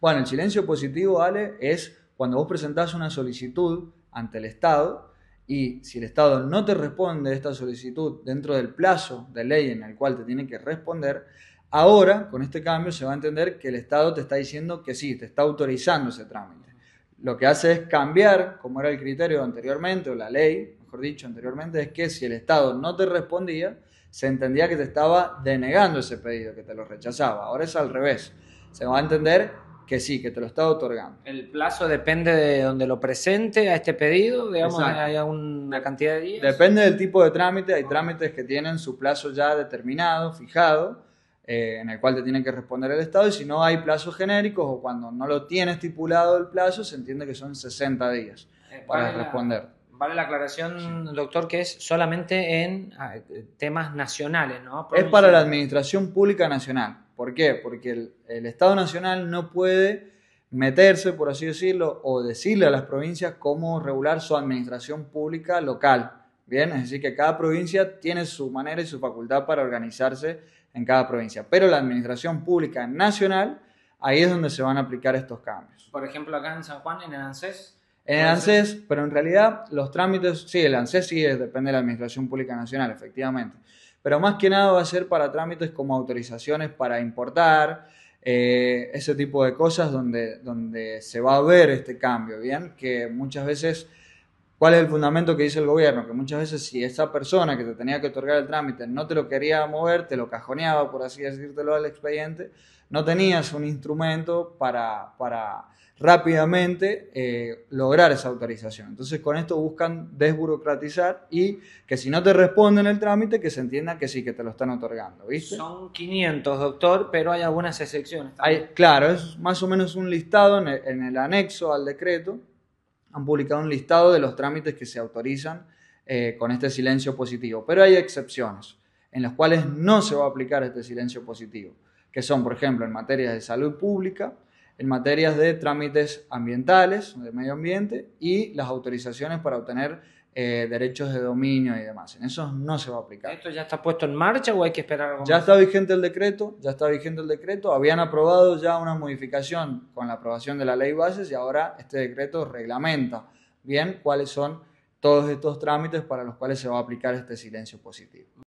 Bueno, el silencio positivo, Ale, es cuando vos presentás una solicitud ante el Estado y si el Estado no te responde esta solicitud dentro del plazo de ley en el cual te tiene que responder, ahora con este cambio se va a entender que el Estado te está diciendo que sí, te está autorizando ese trámite. Lo que hace es cambiar, como era el criterio anteriormente, o la ley, mejor dicho, anteriormente, es que si el Estado no te respondía, se entendía que te estaba denegando ese pedido, que te lo rechazaba. Ahora es al revés. Se va a entender que sí, que te lo está otorgando. El plazo depende de donde lo presente a este pedido, hay una cantidad de días. Depende del tipo de trámite, hay trámites que tienen su plazo ya determinado, fijado, eh, en el cual te tiene que responder el Estado, y si no hay plazos genéricos o cuando no lo tiene estipulado el plazo, se entiende que son 60 días eh, para responder. vale la aclaración, doctor, que es solamente en ah, eh, temas nacionales, ¿no? Es para la Administración Pública Nacional. ¿Por qué? Porque el, Estado Nacional no puede meterse, por así decirlo, o decirle a las provincias cómo regular su administración pública local. Bien, es decir, que cada provincia tiene su manera y su facultad para organizarse en cada provincia. Pero la administración pública nacional, ahí es donde se van a aplicar estos cambios. Por ejemplo, acá en San Juan, en el ANSES. En el ANSES, pero en realidad los trámites, sí, el ANSES sí depende de la administración pública nacional, efectivamente pero más que nada va a ser para trámites como autorizaciones para importar, eh, ese tipo de cosas donde, donde se va a ver este cambio, ¿bien? Que muchas veces ¿Cuál es el fundamento que dice el gobierno? Que muchas veces si esa persona que te tenía que otorgar el trámite no te lo quería mover, te lo cajoneaba, por así decírtelo, al expediente, no tenías un instrumento para, para rápidamente eh, lograr esa autorización. Entonces con esto buscan desburocratizar y que si no te responden el trámite, que se entienda que sí, que te lo están otorgando. ¿viste? Son 500, doctor, pero hay algunas excepciones. Hay, claro, es más o menos un listado en el anexo al decreto han publicado un listado de los trámites que se autorizan eh, con este silencio positivo, pero hay excepciones en las cuales no se va a aplicar este silencio positivo, que son, por ejemplo, en materias de salud pública, en materias de trámites ambientales, de medio ambiente, y las autorizaciones para obtener eh, derechos de dominio y demás. En eso no se va a aplicar. ¿Esto ya está puesto en marcha o hay que esperar algo más? Ya está vigente el decreto, ya está vigente el decreto. Habían aprobado ya una modificación con la aprobación de la ley bases y ahora este decreto reglamenta bien cuáles son todos estos trámites para los cuales se va a aplicar este silencio positivo.